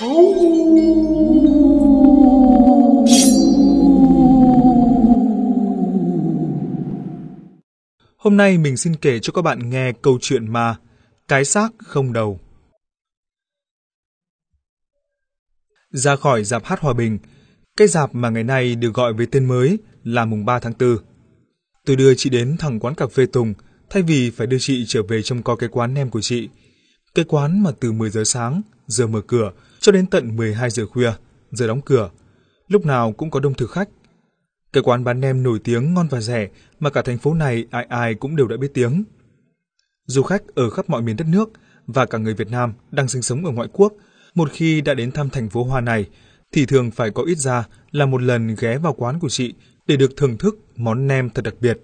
Hôm nay mình xin kể cho các bạn nghe câu chuyện mà Cái xác không đầu. Ra khỏi dạp hát Hòa Bình, cái dạp mà ngày nay được gọi với tên mới là mùng 3 tháng 4. Tôi đưa chị đến thẳng quán cà phê Tùng, thay vì phải đưa chị trở về trong co cái quán nem của chị. Cái quán mà từ 10 giờ sáng, giờ mở cửa, cho đến tận 12 giờ khuya, giờ đóng cửa, lúc nào cũng có đông thực khách. Cái quán bán nem nổi tiếng ngon và rẻ mà cả thành phố này ai ai cũng đều đã biết tiếng. Du khách ở khắp mọi miền đất nước và cả người Việt Nam đang sinh sống ở ngoại quốc, một khi đã đến thăm thành phố Hoa này thì thường phải có ít ra là một lần ghé vào quán của chị để được thưởng thức món nem thật đặc biệt,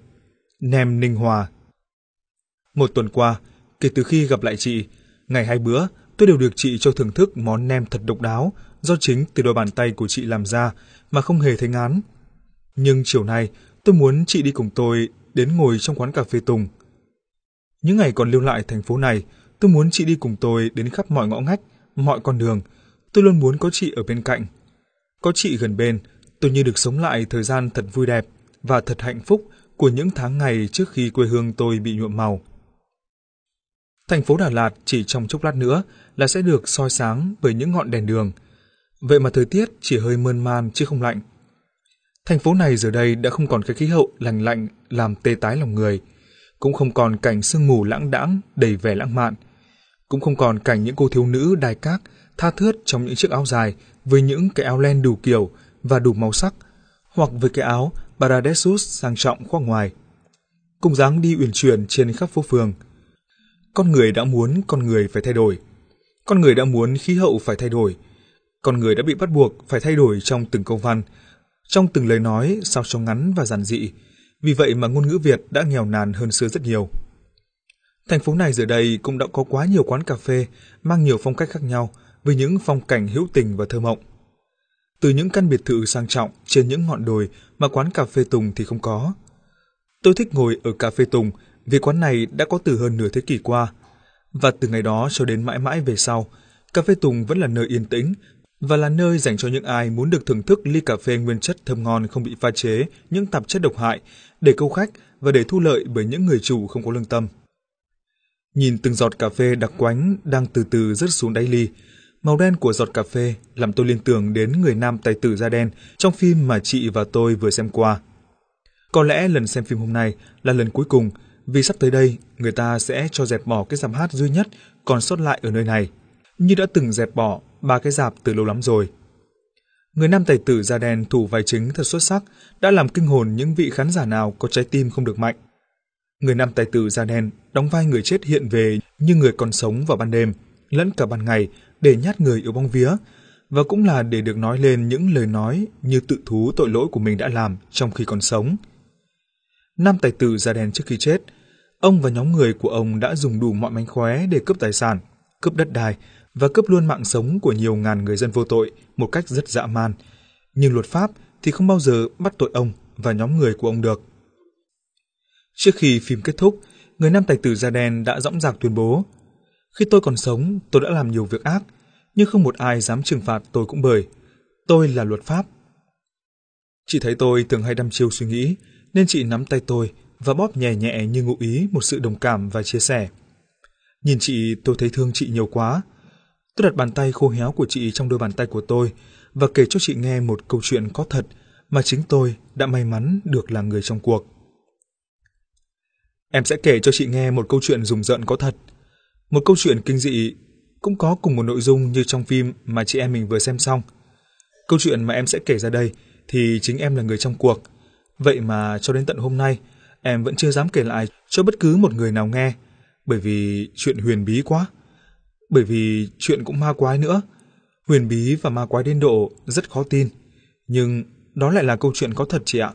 nem Ninh Hòa. Một tuần qua, kể từ khi gặp lại chị, ngày hai bữa tôi đều được chị cho thưởng thức món nem thật độc đáo do chính từ đôi bàn tay của chị làm ra mà không hề thấy ngán. Nhưng chiều nay, tôi muốn chị đi cùng tôi đến ngồi trong quán cà phê Tùng. Những ngày còn lưu lại thành phố này, tôi muốn chị đi cùng tôi đến khắp mọi ngõ ngách, mọi con đường. Tôi luôn muốn có chị ở bên cạnh. Có chị gần bên, tôi như được sống lại thời gian thật vui đẹp và thật hạnh phúc của những tháng ngày trước khi quê hương tôi bị nhuộm màu. Thành phố Đà Lạt chỉ trong chốc lát nữa là sẽ được soi sáng bởi những ngọn đèn đường. Vậy mà thời tiết chỉ hơi mơn man chứ không lạnh. Thành phố này giờ đây đã không còn cái khí hậu lành lạnh làm tê tái lòng người, cũng không còn cảnh sương mù lãng đãng đầy vẻ lãng mạn, cũng không còn cảnh những cô thiếu nữ đài các tha thướt trong những chiếc áo dài với những cái áo len đủ kiểu và đủ màu sắc, hoặc với cái áo Paradesus sang trọng khoác ngoài. Cùng dáng đi uyển chuyển trên khắp phố phường – con người đã muốn con người phải thay đổi con người đã muốn khí hậu phải thay đổi con người đã bị bắt buộc phải thay đổi trong từng câu văn trong từng lời nói sao cho ngắn và giản dị vì vậy mà ngôn ngữ việt đã nghèo nàn hơn xưa rất nhiều thành phố này giờ đây cũng đã có quá nhiều quán cà phê mang nhiều phong cách khác nhau với những phong cảnh hữu tình và thơ mộng từ những căn biệt thự sang trọng trên những ngọn đồi mà quán cà phê Tùng thì không có. Tôi thích ngồi ở cà phê Tùng vì quán này đã có từ hơn nửa thế kỷ qua. Và từ ngày đó cho đến mãi mãi về sau, Cà phê Tùng vẫn là nơi yên tĩnh và là nơi dành cho những ai muốn được thưởng thức ly cà phê nguyên chất thơm ngon không bị pha chế những tạp chất độc hại để câu khách và để thu lợi bởi những người chủ không có lương tâm. Nhìn từng giọt cà phê đặc quánh đang từ từ rớt xuống đáy ly, màu đen của giọt cà phê làm tôi liên tưởng đến người nam tài tử da đen trong phim mà chị và tôi vừa xem qua. Có lẽ lần xem phim hôm nay là lần cuối cùng vì sắp tới đây người ta sẽ cho dẹp bỏ cái giảp hát duy nhất còn sót lại ở nơi này, như đã từng dẹp bỏ ba cái dạp từ lâu lắm rồi. Người nam tài tử da đen thủ vai chính thật xuất sắc đã làm kinh hồn những vị khán giả nào có trái tim không được mạnh. Người nam tài tử da đen đóng vai người chết hiện về như người còn sống vào ban đêm, lẫn cả ban ngày để nhát người yêu bóng vía, và cũng là để được nói lên những lời nói như tự thú tội lỗi của mình đã làm trong khi còn sống – Nam tài tử da đen trước khi chết, ông và nhóm người của ông đã dùng đủ mọi mánh khóe để cướp tài sản, cướp đất đai và cướp luôn mạng sống của nhiều ngàn người dân vô tội một cách rất dã man. Nhưng luật pháp thì không bao giờ bắt tội ông và nhóm người của ông được. Trước khi phim kết thúc, người nam tài tử da đen đã dõng dạc tuyên bố Khi tôi còn sống, tôi đã làm nhiều việc ác, nhưng không một ai dám trừng phạt tôi cũng bởi. Tôi là luật pháp. Chị thấy tôi thường hay đăm chiêu suy nghĩ, nên chị nắm tay tôi và bóp nhẹ nhẹ như ngụ ý một sự đồng cảm và chia sẻ. Nhìn chị, tôi thấy thương chị nhiều quá. Tôi đặt bàn tay khô héo của chị trong đôi bàn tay của tôi và kể cho chị nghe một câu chuyện có thật mà chính tôi đã may mắn được là người trong cuộc. Em sẽ kể cho chị nghe một câu chuyện rùng rợn có thật. Một câu chuyện kinh dị cũng có cùng một nội dung như trong phim mà chị em mình vừa xem xong. Câu chuyện mà em sẽ kể ra đây thì chính em là người trong cuộc Vậy mà cho đến tận hôm nay, em vẫn chưa dám kể lại cho bất cứ một người nào nghe, bởi vì chuyện huyền bí quá. Bởi vì chuyện cũng ma quái nữa. Huyền bí và ma quái đến độ rất khó tin, nhưng đó lại là câu chuyện có thật chị ạ.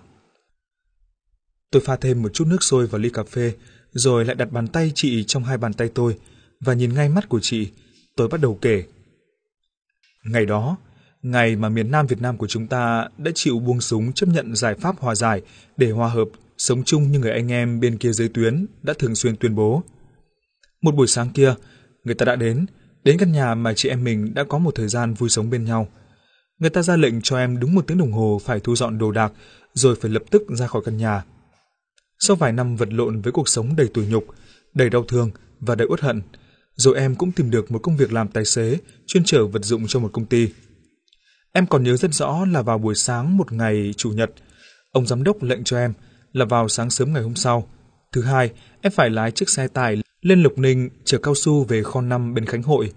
Tôi pha thêm một chút nước sôi vào ly cà phê, rồi lại đặt bàn tay chị trong hai bàn tay tôi và nhìn ngay mắt của chị, tôi bắt đầu kể. Ngày đó, ngày mà miền Nam Việt Nam của chúng ta đã chịu buông súng chấp nhận giải pháp hòa giải để hòa hợp, sống chung như người anh em bên kia giới tuyến đã thường xuyên tuyên bố. Một buổi sáng kia, người ta đã đến, đến căn nhà mà chị em mình đã có một thời gian vui sống bên nhau. Người ta ra lệnh cho em đúng một tiếng đồng hồ phải thu dọn đồ đạc, rồi phải lập tức ra khỏi căn nhà. Sau vài năm vật lộn với cuộc sống đầy tủi nhục, đầy đau thương và đầy uất hận, rồi em cũng tìm được một công việc làm tài xế chuyên chở vật dụng cho một công ty. Em còn nhớ rất rõ là vào buổi sáng một ngày Chủ nhật, ông giám đốc lệnh cho em là vào sáng sớm ngày hôm sau. Thứ hai, em phải lái chiếc xe tải lên Lộc Ninh chở cao su về kho năm bên Khánh Hội.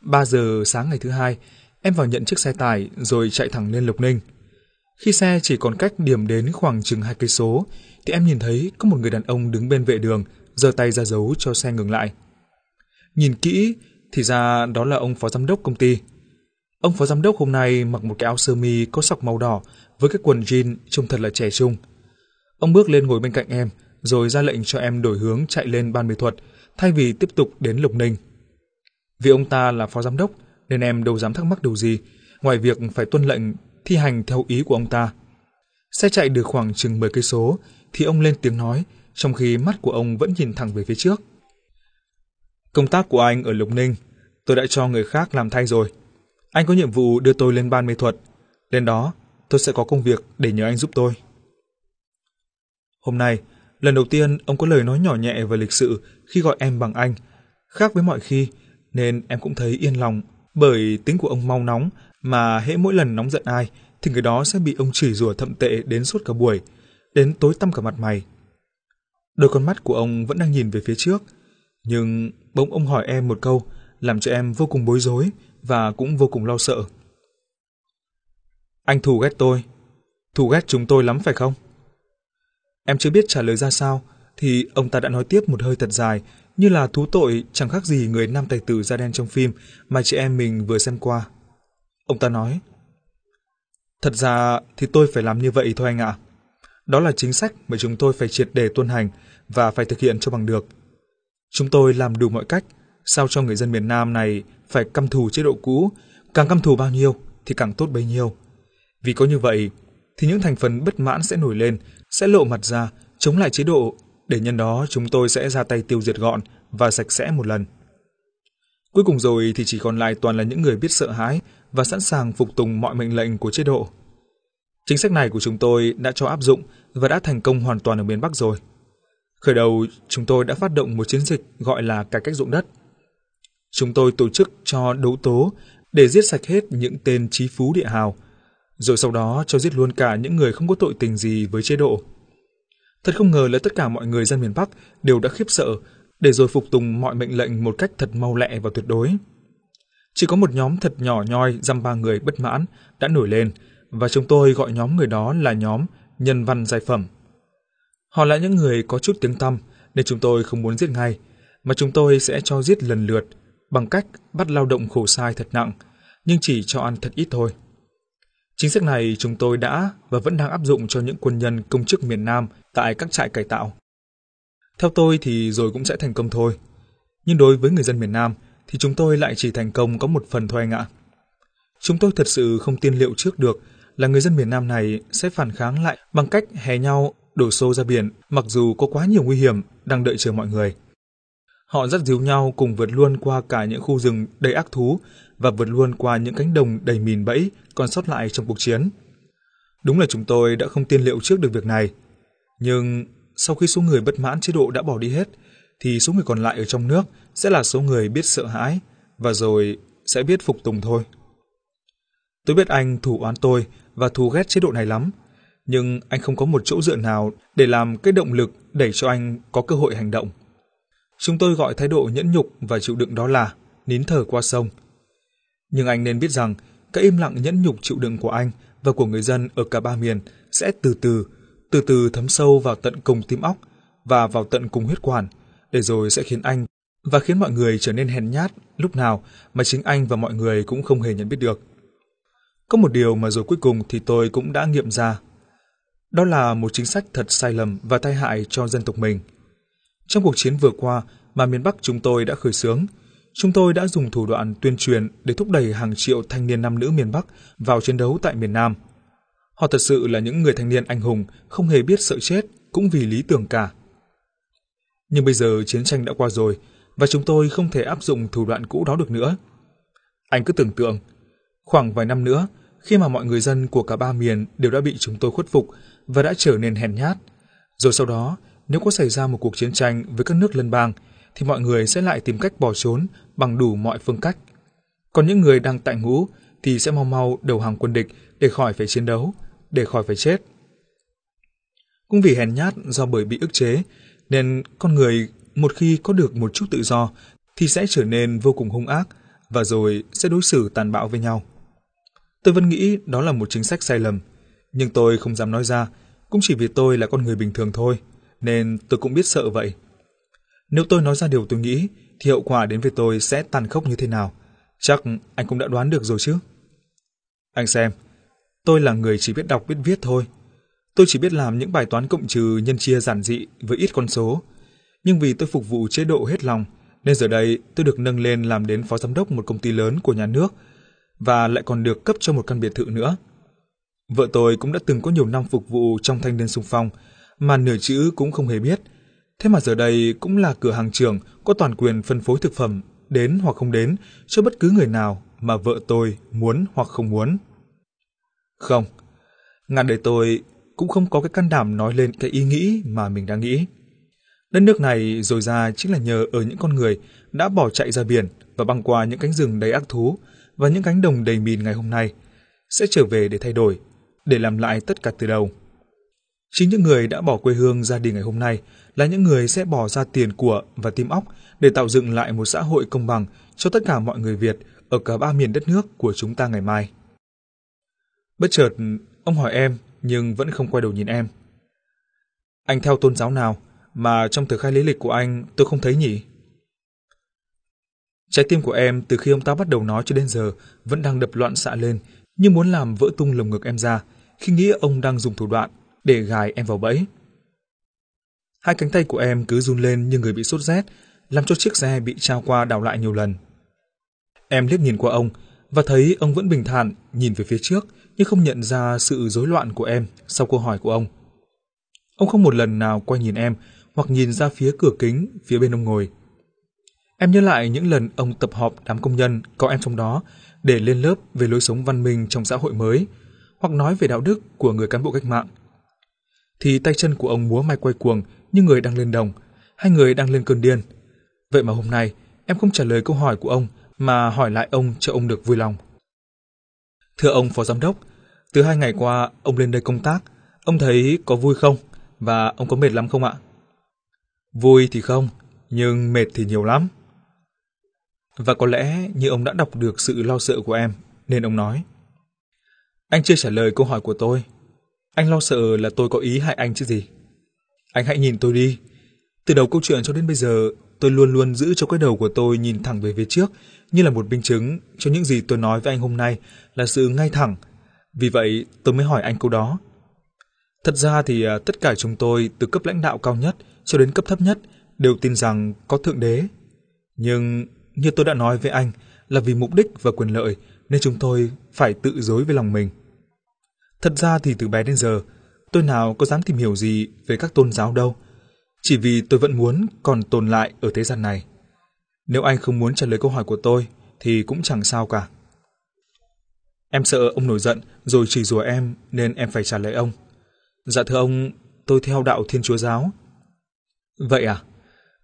3 giờ sáng ngày thứ hai, em vào nhận chiếc xe tải rồi chạy thẳng lên Lộc Ninh. Khi xe chỉ còn cách điểm đến khoảng chừng hai cây số, thì em nhìn thấy có một người đàn ông đứng bên vệ đường, giơ tay ra dấu cho xe ngừng lại. Nhìn kỹ thì ra đó là ông phó giám đốc công ty. Ông phó giám đốc hôm nay mặc một cái áo sơ mi có sọc màu đỏ với cái quần jean trông thật là trẻ trung. Ông bước lên ngồi bên cạnh em, rồi ra lệnh cho em đổi hướng chạy lên ban mỹ thuật, thay vì tiếp tục đến lục Ninh. Vì ông ta là phó giám đốc, nên em đâu dám thắc mắc điều gì, ngoài việc phải tuân lệnh thi hành theo ý của ông ta. Xe chạy được khoảng chừng 10 cây số thì ông lên tiếng nói, trong khi mắt của ông vẫn nhìn thẳng về phía trước. Công tác của anh ở lục Ninh, tôi đã cho người khác làm thay rồi. Anh có nhiệm vụ đưa tôi lên ban mê thuật. Lên đó, tôi sẽ có công việc để nhờ anh giúp tôi. Hôm nay, lần đầu tiên ông có lời nói nhỏ nhẹ và lịch sự khi gọi em bằng anh. Khác với mọi khi, nên em cũng thấy yên lòng bởi tính của ông mau nóng mà hễ mỗi lần nóng giận ai thì người đó sẽ bị ông chửi rủa thậm tệ đến suốt cả buổi, đến tối tăm cả mặt mày. Đôi con mắt của ông vẫn đang nhìn về phía trước, nhưng bỗng ông hỏi em một câu làm cho em vô cùng bối rối và cũng vô cùng lo sợ. Anh thù ghét tôi, thù ghét chúng tôi lắm phải không? Em chưa biết trả lời ra sao thì ông ta đã nói tiếp một hơi thật dài, như là thú tội chẳng khác gì người nam tài tử da đen trong phim mà chị em mình vừa xem qua. Ông ta nói: "Thật ra thì tôi phải làm như vậy thôi anh ạ. À. Đó là chính sách mà chúng tôi phải triệt để tuân hành và phải thực hiện cho bằng được. Chúng tôi làm đủ mọi cách sao cho người dân miền Nam này phải căm thù chế độ cũ, càng căm thù bao nhiêu thì càng tốt bấy nhiêu. Vì có như vậy thì những thành phần bất mãn sẽ nổi lên, sẽ lộ mặt ra, chống lại chế độ, để nhân đó chúng tôi sẽ ra tay tiêu diệt gọn và sạch sẽ một lần. Cuối cùng rồi thì chỉ còn lại toàn là những người biết sợ hãi và sẵn sàng phục tùng mọi mệnh lệnh của chế độ. Chính sách này của chúng tôi đã cho áp dụng và đã thành công hoàn toàn ở miền Bắc rồi. Khởi đầu, chúng tôi đã phát động một chiến dịch gọi là cải cách ruộng đất – Chúng tôi tổ chức cho đấu tố để giết sạch hết những tên trí phú địa hào, rồi sau đó cho giết luôn cả những người không có tội tình gì với chế độ. Thật không ngờ là tất cả mọi người dân miền Bắc đều đã khiếp sợ, để rồi phục tùng mọi mệnh lệnh một cách thật mau lẹ và tuyệt đối. Chỉ có một nhóm thật nhỏ nhoi dăm ba người bất mãn đã nổi lên và chúng tôi gọi nhóm người đó là nhóm nhân văn giải phẩm. Họ là những người có chút tiếng tăm nên chúng tôi không muốn giết ngay, mà chúng tôi sẽ cho giết lần lượt bằng cách bắt lao động khổ sai thật nặng, nhưng chỉ cho ăn thật ít thôi. Chính sách này chúng tôi đã và vẫn đang áp dụng cho những quân nhân công chức miền Nam tại các trại cải tạo. Theo tôi thì rồi cũng sẽ thành công thôi. Nhưng đối với người dân miền Nam thì chúng tôi lại chỉ thành công có một phần thôi anh ạ. Chúng tôi thật sự không tiên liệu trước được là người dân miền Nam này sẽ phản kháng lại bằng cách hè nhau đổ xô ra biển mặc dù có quá nhiều nguy hiểm đang đợi chờ mọi người. Họ dắt díu nhau cùng vượt luôn qua cả những khu rừng đầy ác thú và vượt luôn qua những cánh đồng đầy mìn bẫy còn sót lại trong cuộc chiến. Đúng là chúng tôi đã không tiên liệu trước được việc này. Nhưng sau khi số người bất mãn chế độ đã bỏ đi hết, thì số người còn lại ở trong nước sẽ là số người biết sợ hãi và rồi sẽ biết phục tùng thôi. Tôi biết anh thù oán tôi và thù ghét chế độ này lắm, nhưng anh không có một chỗ dựa nào để làm cái động lực đẩy cho anh có cơ hội hành động. Chúng tôi gọi thái độ nhẫn nhục và chịu đựng đó là nín thở qua sông. Nhưng anh nên biết rằng, cái im lặng nhẫn nhục chịu đựng của anh và của người dân ở cả ba miền sẽ từ từ, từ từ thấm sâu vào tận cùng tim óc và vào tận cùng huyết quản, để rồi sẽ khiến anh và khiến mọi người trở nên hèn nhát lúc nào mà chính anh và mọi người cũng không hề nhận biết được. Có một điều mà rồi cuối cùng thì tôi cũng đã nghiệm ra. Đó là một chính sách thật sai lầm và tai hại cho dân tộc mình – trong cuộc chiến vừa qua mà miền Bắc chúng tôi đã khởi xướng, chúng tôi đã dùng thủ đoạn tuyên truyền để thúc đẩy hàng triệu thanh niên nam nữ miền Bắc vào chiến đấu tại miền Nam. Họ thật sự là những người thanh niên anh hùng, không hề biết sợ chết, cũng vì lý tưởng cả. Nhưng bây giờ chiến tranh đã qua rồi, và chúng tôi không thể áp dụng thủ đoạn cũ đó được nữa. Anh cứ tưởng tượng, khoảng vài năm nữa, khi mà mọi người dân của cả ba miền đều đã bị chúng tôi khuất phục và đã trở nên hèn nhát, rồi sau đó nếu có xảy ra một cuộc chiến tranh với các nước lân bang, thì mọi người sẽ lại tìm cách bỏ trốn bằng đủ mọi phương cách. Còn những người đang tại ngũ thì sẽ mau mau đầu hàng quân địch để khỏi phải chiến đấu, để khỏi phải chết. Cũng vì hèn nhát do bởi bị ức chế, nên con người một khi có được một chút tự do thì sẽ trở nên vô cùng hung ác và rồi sẽ đối xử tàn bạo với nhau. Tôi vẫn nghĩ đó là một chính sách sai lầm, nhưng tôi không dám nói ra, cũng chỉ vì tôi là con người bình thường thôi nên tôi cũng biết sợ vậy. Nếu tôi nói ra điều tôi nghĩ, thì hậu quả đến với tôi sẽ tàn khốc như thế nào? Chắc anh cũng đã đoán được rồi chứ? Anh xem, tôi là người chỉ biết đọc biết viết thôi. Tôi chỉ biết làm những bài toán cộng trừ nhân chia giản dị với ít con số. Nhưng vì tôi phục vụ chế độ hết lòng, nên giờ đây tôi được nâng lên làm đến phó giám đốc một công ty lớn của nhà nước và lại còn được cấp cho một căn biệt thự nữa. Vợ tôi cũng đã từng có nhiều năm phục vụ trong thanh niên sung phong, mà nửa chữ cũng không hề biết. Thế mà giờ đây cũng là cửa hàng trưởng có toàn quyền phân phối thực phẩm, đến hoặc không đến, cho bất cứ người nào mà vợ tôi muốn hoặc không muốn. Không, ngàn đời tôi cũng không có cái can đảm nói lên cái ý nghĩ mà mình đang nghĩ. Đất nước này rồi ra chính là nhờ ở những con người đã bỏ chạy ra biển và băng qua những cánh rừng đầy ác thú và những cánh đồng đầy mìn ngày hôm nay, sẽ trở về để thay đổi, để làm lại tất cả từ đầu. Chính những người đã bỏ quê hương ra đi ngày hôm nay là những người sẽ bỏ ra tiền của và tim óc để tạo dựng lại một xã hội công bằng cho tất cả mọi người Việt ở cả ba miền đất nước của chúng ta ngày mai. Bất chợt, ông hỏi em nhưng vẫn không quay đầu nhìn em. Anh theo tôn giáo nào mà trong tờ khai lý lịch của anh tôi không thấy nhỉ? Trái tim của em từ khi ông ta bắt đầu nói cho đến giờ vẫn đang đập loạn xạ lên, như muốn làm vỡ tung lồng ngực em ra khi nghĩ ông đang dùng thủ đoạn để gài em vào bẫy. Hai cánh tay của em cứ run lên như người bị sốt rét, làm cho chiếc xe bị trao qua đảo lại nhiều lần. Em liếc nhìn qua ông và thấy ông vẫn bình thản nhìn về phía trước nhưng không nhận ra sự rối loạn của em sau câu hỏi của ông. Ông không một lần nào quay nhìn em hoặc nhìn ra phía cửa kính phía bên ông ngồi. Em nhớ lại những lần ông tập họp đám công nhân có em trong đó để lên lớp về lối sống văn minh trong xã hội mới hoặc nói về đạo đức của người cán bộ cách mạng thì tay chân của ông múa may quay cuồng như người đang lên đồng, hai người đang lên cơn điên. Vậy mà hôm nay, em không trả lời câu hỏi của ông mà hỏi lại ông cho ông được vui lòng. Thưa ông phó giám đốc, từ hai ngày qua ông lên đây công tác, ông thấy có vui không? Và ông có mệt lắm không ạ? Vui thì không, nhưng mệt thì nhiều lắm. Và có lẽ như ông đã đọc được sự lo sợ của em, nên ông nói. Anh chưa trả lời câu hỏi của tôi, anh lo sợ là tôi có ý hại anh chứ gì. Anh hãy nhìn tôi đi. Từ đầu câu chuyện cho đến bây giờ, tôi luôn luôn giữ cho cái đầu của tôi nhìn thẳng về phía trước, như là một minh chứng cho những gì tôi nói với anh hôm nay là sự ngay thẳng. Vì vậy, tôi mới hỏi anh câu đó. Thật ra thì à, tất cả chúng tôi từ cấp lãnh đạo cao nhất cho đến cấp thấp nhất đều tin rằng có thượng đế. Nhưng như tôi đã nói với anh, là vì mục đích và quyền lợi nên chúng tôi phải tự dối với lòng mình. Thật ra thì từ bé đến giờ, tôi nào có dám tìm hiểu gì về các tôn giáo đâu, chỉ vì tôi vẫn muốn còn tồn lại ở thế gian này. Nếu anh không muốn trả lời câu hỏi của tôi thì cũng chẳng sao cả. Em sợ ông nổi giận rồi chỉ rủa em nên em phải trả lời ông. Dạ thưa ông, tôi theo đạo Thiên Chúa giáo. Vậy à?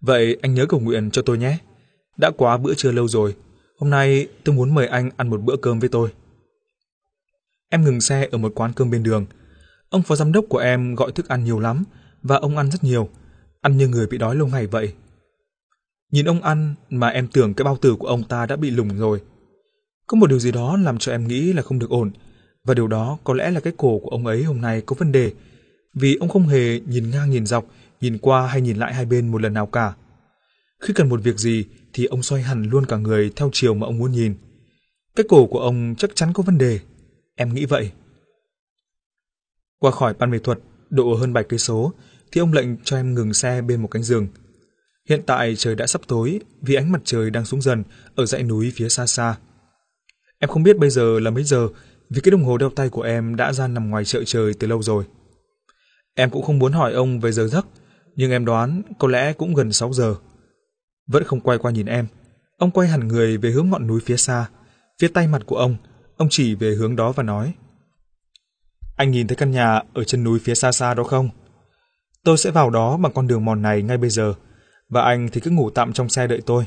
Vậy anh nhớ cầu nguyện cho tôi nhé. Đã quá bữa trưa lâu rồi, hôm nay tôi muốn mời anh ăn một bữa cơm với tôi. Em ngừng xe ở một quán cơm bên đường. Ông phó giám đốc của em gọi thức ăn nhiều lắm và ông ăn rất nhiều, ăn như người bị đói lâu ngày vậy. Nhìn ông ăn mà em tưởng cái bao tử của ông ta đã bị lủng rồi. Có một điều gì đó làm cho em nghĩ là không được ổn và điều đó có lẽ là cái cổ của ông ấy hôm nay có vấn đề vì ông không hề nhìn ngang nhìn dọc, nhìn qua hay nhìn lại hai bên một lần nào cả. Khi cần một việc gì thì ông xoay hẳn luôn cả người theo chiều mà ông muốn nhìn. Cái cổ của ông chắc chắn có vấn đề. Em nghĩ vậy. Qua khỏi ban mỹ thuật, độ hơn bảy cây số, thì ông lệnh cho em ngừng xe bên một cánh rừng. Hiện tại trời đã sắp tối vì ánh mặt trời đang xuống dần ở dãy núi phía xa xa. Em không biết bây giờ là mấy giờ vì cái đồng hồ đeo tay của em đã ra nằm ngoài chợ trời từ lâu rồi. Em cũng không muốn hỏi ông về giờ giấc, nhưng em đoán có lẽ cũng gần 6 giờ. Vẫn không quay qua nhìn em, ông quay hẳn người về hướng ngọn núi phía xa. Phía tay mặt của ông Ông chỉ về hướng đó và nói. Anh nhìn thấy căn nhà ở chân núi phía xa xa đó không? Tôi sẽ vào đó bằng con đường mòn này ngay bây giờ, và anh thì cứ ngủ tạm trong xe đợi tôi.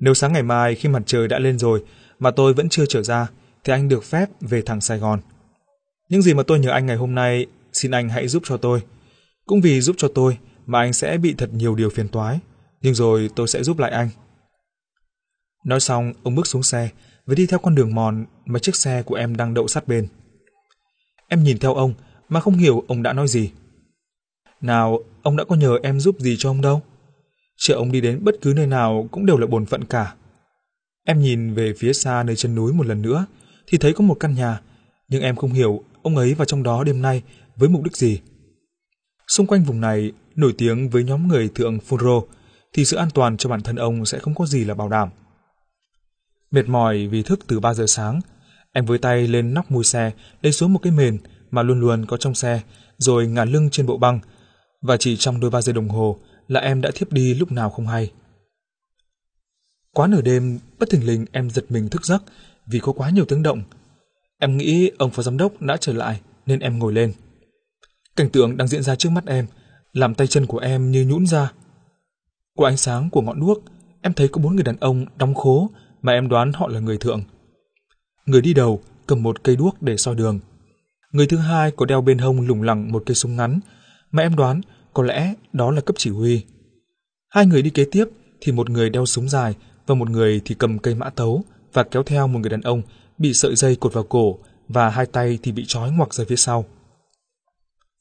Nếu sáng ngày mai khi mặt trời đã lên rồi mà tôi vẫn chưa trở ra, thì anh được phép về thẳng Sài Gòn. Những gì mà tôi nhờ anh ngày hôm nay, xin anh hãy giúp cho tôi. Cũng vì giúp cho tôi mà anh sẽ bị thật nhiều điều phiền toái, nhưng rồi tôi sẽ giúp lại anh. Nói xong, ông bước xuống xe và đi theo con đường mòn mà chiếc xe của em đang đậu sát bên. Em nhìn theo ông mà không hiểu ông đã nói gì. Nào, ông đã có nhờ em giúp gì cho ông đâu. Chợ ông đi đến bất cứ nơi nào cũng đều là bổn phận cả. Em nhìn về phía xa nơi chân núi một lần nữa thì thấy có một căn nhà, nhưng em không hiểu ông ấy vào trong đó đêm nay với mục đích gì. Xung quanh vùng này nổi tiếng với nhóm người thượng Funro thì sự an toàn cho bản thân ông sẽ không có gì là bảo đảm. Mệt mỏi vì thức từ 3 giờ sáng, em với tay lên nóc mùi xe, lấy xuống một cái mền mà luôn luôn có trong xe, rồi ngả lưng trên bộ băng. Và chỉ trong đôi ba giây đồng hồ là em đã thiếp đi lúc nào không hay. Quá nửa đêm, bất thình lình em giật mình thức giấc vì có quá nhiều tiếng động. Em nghĩ ông phó giám đốc đã trở lại nên em ngồi lên. Cảnh tượng đang diễn ra trước mắt em, làm tay chân của em như nhũn ra. Qua ánh sáng của ngọn đuốc, em thấy có bốn người đàn ông đóng khố mà em đoán họ là người thượng. Người đi đầu cầm một cây đuốc để soi đường. Người thứ hai có đeo bên hông lủng lẳng một cây súng ngắn, mà em đoán có lẽ đó là cấp chỉ huy. Hai người đi kế tiếp thì một người đeo súng dài và một người thì cầm cây mã tấu và kéo theo một người đàn ông bị sợi dây cột vào cổ và hai tay thì bị trói ngoặc ra phía sau.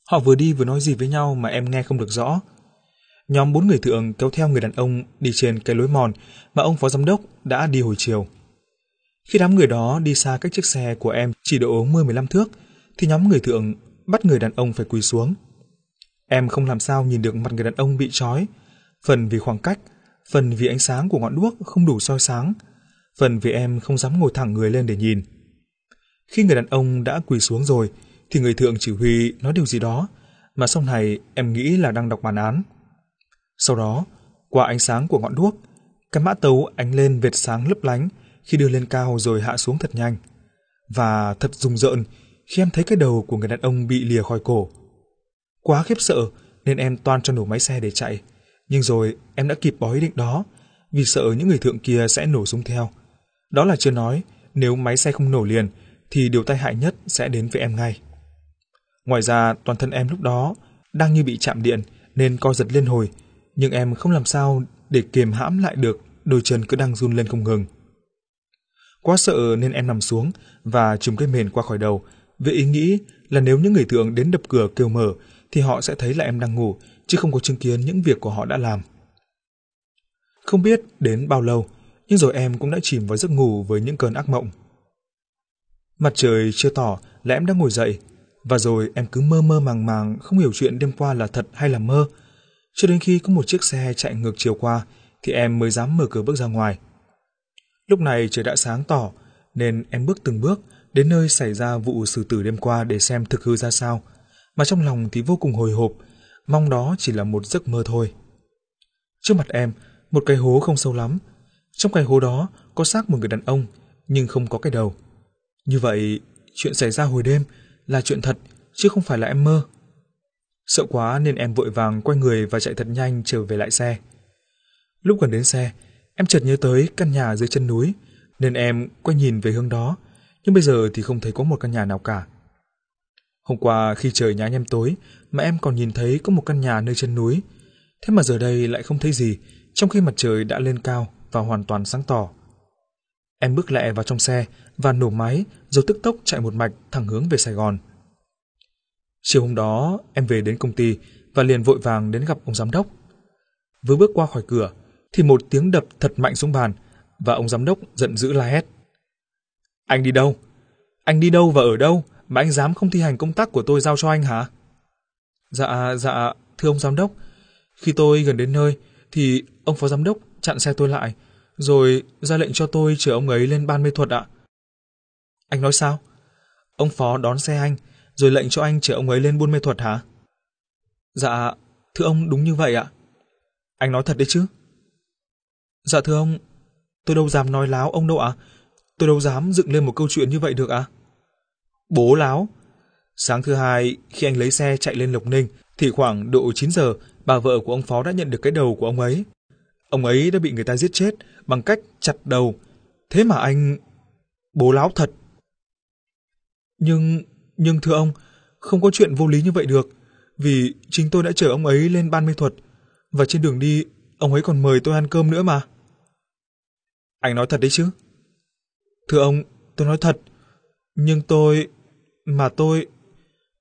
Họ vừa đi vừa nói gì với nhau mà em nghe không được rõ, Nhóm bốn người thượng kéo theo người đàn ông đi trên cái lối mòn mà ông phó giám đốc đã đi hồi chiều. Khi đám người đó đi xa cách chiếc xe của em chỉ độ 10-15 thước, thì nhóm người thượng bắt người đàn ông phải quỳ xuống. Em không làm sao nhìn được mặt người đàn ông bị trói, phần vì khoảng cách, phần vì ánh sáng của ngọn đuốc không đủ soi sáng, phần vì em không dám ngồi thẳng người lên để nhìn. Khi người đàn ông đã quỳ xuống rồi, thì người thượng chỉ huy nói điều gì đó, mà sau này em nghĩ là đang đọc bản án. Sau đó, qua ánh sáng của ngọn đuốc, cái mã tấu ánh lên vệt sáng lấp lánh khi đưa lên cao rồi hạ xuống thật nhanh. Và thật rùng rợn khi em thấy cái đầu của người đàn ông bị lìa khỏi cổ. Quá khiếp sợ nên em toan cho nổ máy xe để chạy. Nhưng rồi em đã kịp bỏ ý định đó vì sợ những người thượng kia sẽ nổ súng theo. Đó là chưa nói, nếu máy xe không nổ liền thì điều tai hại nhất sẽ đến với em ngay. Ngoài ra, toàn thân em lúc đó đang như bị chạm điện nên co giật liên hồi, nhưng em không làm sao để kiềm hãm lại được, đôi chân cứ đang run lên không ngừng. Quá sợ nên em nằm xuống và chùm cái mền qua khỏi đầu, với ý nghĩ là nếu những người thượng đến đập cửa kêu mở thì họ sẽ thấy là em đang ngủ, chứ không có chứng kiến những việc của họ đã làm. Không biết đến bao lâu, nhưng rồi em cũng đã chìm vào giấc ngủ với những cơn ác mộng. Mặt trời chưa tỏ là em đã ngồi dậy, và rồi em cứ mơ mơ màng màng không hiểu chuyện đêm qua là thật hay là mơ, cho đến khi có một chiếc xe chạy ngược chiều qua, thì em mới dám mở cửa bước ra ngoài. Lúc này trời đã sáng tỏ, nên em bước từng bước đến nơi xảy ra vụ xử tử đêm qua để xem thực hư ra sao, mà trong lòng thì vô cùng hồi hộp, mong đó chỉ là một giấc mơ thôi. Trước mặt em, một cái hố không sâu lắm. Trong cái hố đó có xác một người đàn ông, nhưng không có cái đầu. Như vậy, chuyện xảy ra hồi đêm là chuyện thật, chứ không phải là em mơ. Sợ quá nên em vội vàng quay người và chạy thật nhanh trở về lại xe. Lúc gần đến xe, em chợt nhớ tới căn nhà dưới chân núi, nên em quay nhìn về hướng đó, nhưng bây giờ thì không thấy có một căn nhà nào cả. Hôm qua khi trời nhá nhem tối mà em còn nhìn thấy có một căn nhà nơi chân núi, thế mà giờ đây lại không thấy gì, trong khi mặt trời đã lên cao và hoàn toàn sáng tỏ. Em bước lẹ vào trong xe và nổ máy rồi tức tốc chạy một mạch thẳng hướng về Sài Gòn. Chiều hôm đó, em về đến công ty và liền vội vàng đến gặp ông giám đốc. Vừa bước qua khỏi cửa, thì một tiếng đập thật mạnh xuống bàn và ông giám đốc giận dữ la hét. Anh đi đâu? Anh đi đâu và ở đâu mà anh dám không thi hành công tác của tôi giao cho anh hả? Dạ, dạ, thưa ông giám đốc. Khi tôi gần đến nơi, thì ông phó giám đốc chặn xe tôi lại, rồi ra lệnh cho tôi chở ông ấy lên ban mê thuật ạ. Anh nói sao? Ông phó đón xe anh, rồi lệnh cho anh chở ông ấy lên buôn mê thuật hả? Dạ, thưa ông đúng như vậy ạ. Anh nói thật đấy chứ? Dạ thưa ông, tôi đâu dám nói láo ông đâu ạ. À? Tôi đâu dám dựng lên một câu chuyện như vậy được ạ. À? Bố láo. Sáng thứ hai, khi anh lấy xe chạy lên Lộc Ninh, thì khoảng độ 9 giờ, bà vợ của ông Phó đã nhận được cái đầu của ông ấy. Ông ấy đã bị người ta giết chết bằng cách chặt đầu. Thế mà anh... Bố láo thật. Nhưng nhưng thưa ông, không có chuyện vô lý như vậy được, vì chính tôi đã chở ông ấy lên ban mê thuật, và trên đường đi, ông ấy còn mời tôi ăn cơm nữa mà. Anh nói thật đấy chứ? Thưa ông, tôi nói thật, nhưng tôi... mà tôi...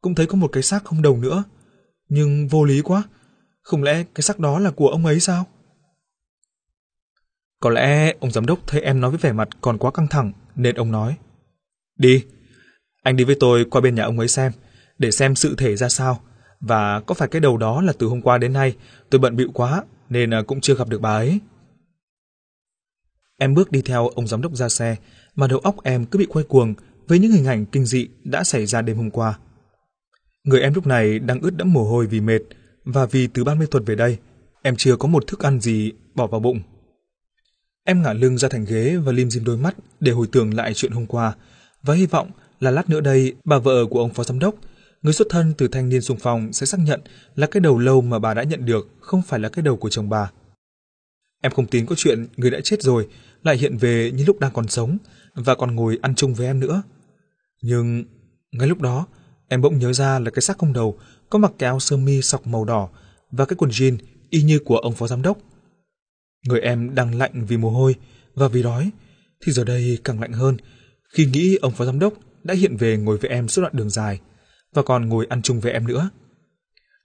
cũng thấy có một cái xác không đầu nữa, nhưng vô lý quá, không lẽ cái xác đó là của ông ấy sao? Có lẽ ông giám đốc thấy em nói với vẻ mặt còn quá căng thẳng nên ông nói. Đi, anh đi với tôi qua bên nhà ông ấy xem, để xem sự thể ra sao. Và có phải cái đầu đó là từ hôm qua đến nay, tôi bận bịu quá, nên à, cũng chưa gặp được bà ấy. Em bước đi theo ông giám đốc ra xe, mà đầu óc em cứ bị quay cuồng với những hình ảnh kinh dị đã xảy ra đêm hôm qua. Người em lúc này đang ướt đẫm mồ hôi vì mệt, và vì từ ban mê thuật về đây, em chưa có một thức ăn gì bỏ vào bụng. Em ngả lưng ra thành ghế và lim dim đôi mắt để hồi tưởng lại chuyện hôm qua, và hy vọng là lát nữa đây bà vợ của ông phó giám đốc, người xuất thân từ thanh niên sung phong sẽ xác nhận là cái đầu lâu mà bà đã nhận được không phải là cái đầu của chồng bà. Em không tin có chuyện người đã chết rồi lại hiện về như lúc đang còn sống và còn ngồi ăn chung với em nữa. Nhưng ngay lúc đó, em bỗng nhớ ra là cái xác không đầu có mặc cái áo sơ mi sọc màu đỏ và cái quần jean y như của ông phó giám đốc. Người em đang lạnh vì mồ hôi và vì đói, thì giờ đây càng lạnh hơn khi nghĩ ông phó giám đốc đã hiện về ngồi với em suốt đoạn đường dài và còn ngồi ăn chung với em nữa.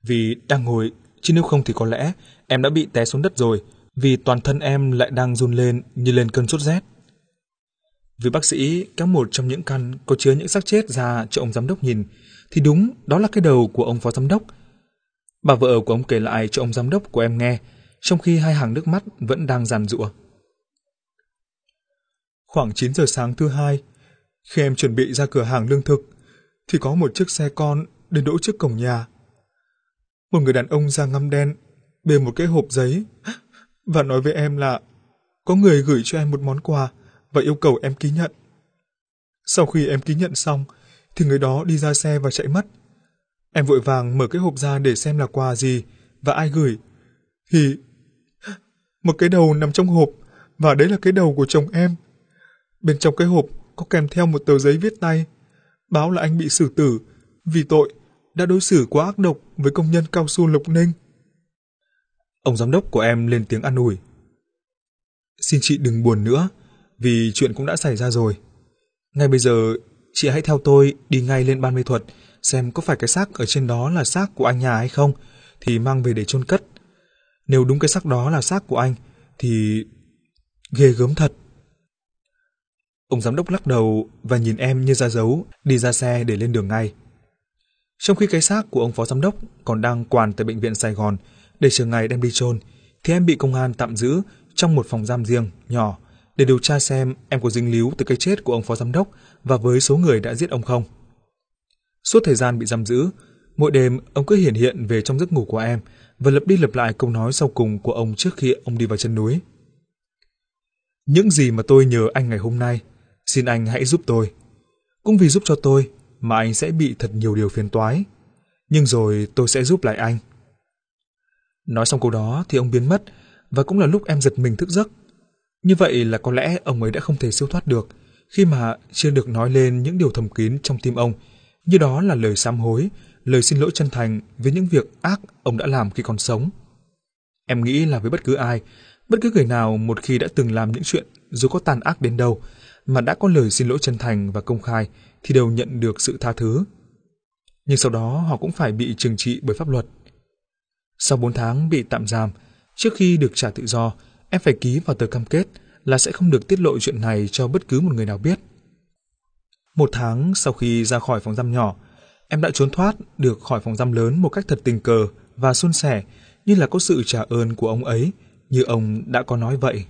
Vì đang ngồi, chứ nếu không thì có lẽ em đã bị té xuống đất rồi vì toàn thân em lại đang run lên như lên cơn sốt rét. Vì bác sĩ kéo một trong những căn có chứa những xác chết ra cho ông giám đốc nhìn, thì đúng đó là cái đầu của ông phó giám đốc. Bà vợ của ông kể lại cho ông giám đốc của em nghe, trong khi hai hàng nước mắt vẫn đang giàn rụa. Khoảng 9 giờ sáng thứ hai, khi em chuẩn bị ra cửa hàng lương thực, thì có một chiếc xe con đến đỗ trước cổng nhà. Một người đàn ông da ngăm đen bê một cái hộp giấy và nói với em là có người gửi cho em một món quà và yêu cầu em ký nhận. Sau khi em ký nhận xong, thì người đó đi ra xe và chạy mất. Em vội vàng mở cái hộp ra để xem là quà gì và ai gửi. Thì một cái đầu nằm trong hộp và đấy là cái đầu của chồng em. Bên trong cái hộp có kèm theo một tờ giấy viết tay, báo là anh bị xử tử vì tội đã đối xử quá ác độc với công nhân cao su lục Ninh. Ông giám đốc của em lên tiếng an ủi. Xin chị đừng buồn nữa, vì chuyện cũng đã xảy ra rồi. Ngay bây giờ, chị hãy theo tôi đi ngay lên ban mê thuật, xem có phải cái xác ở trên đó là xác của anh nhà hay không, thì mang về để chôn cất. Nếu đúng cái xác đó là xác của anh, thì ghê gớm thật. Ông giám đốc lắc đầu và nhìn em như ra dấu, đi ra xe để lên đường ngay. Trong khi cái xác của ông phó giám đốc còn đang quàn tại bệnh viện Sài Gòn để chờ ngày đem đi chôn, thì em bị công an tạm giữ trong một phòng giam riêng nhỏ để điều tra xem em có dính líu từ cái chết của ông phó giám đốc và với số người đã giết ông không. Suốt thời gian bị giam giữ, mỗi đêm ông cứ hiện hiện về trong giấc ngủ của em và lặp đi lặp lại câu nói sau cùng của ông trước khi ông đi vào chân núi. Những gì mà tôi nhờ anh ngày hôm nay Xin anh hãy giúp tôi. Cũng vì giúp cho tôi mà anh sẽ bị thật nhiều điều phiền toái. Nhưng rồi tôi sẽ giúp lại anh. Nói xong câu đó thì ông biến mất và cũng là lúc em giật mình thức giấc. Như vậy là có lẽ ông ấy đã không thể siêu thoát được khi mà chưa được nói lên những điều thầm kín trong tim ông, như đó là lời sám hối, lời xin lỗi chân thành với những việc ác ông đã làm khi còn sống. Em nghĩ là với bất cứ ai, bất cứ người nào một khi đã từng làm những chuyện dù có tàn ác đến đâu mà đã có lời xin lỗi chân thành và công khai thì đều nhận được sự tha thứ. Nhưng sau đó họ cũng phải bị trừng trị bởi pháp luật. Sau 4 tháng bị tạm giam, trước khi được trả tự do, em phải ký vào tờ cam kết là sẽ không được tiết lộ chuyện này cho bất cứ một người nào biết. Một tháng sau khi ra khỏi phòng giam nhỏ, em đã trốn thoát được khỏi phòng giam lớn một cách thật tình cờ và suôn sẻ như là có sự trả ơn của ông ấy, như ông đã có nói vậy.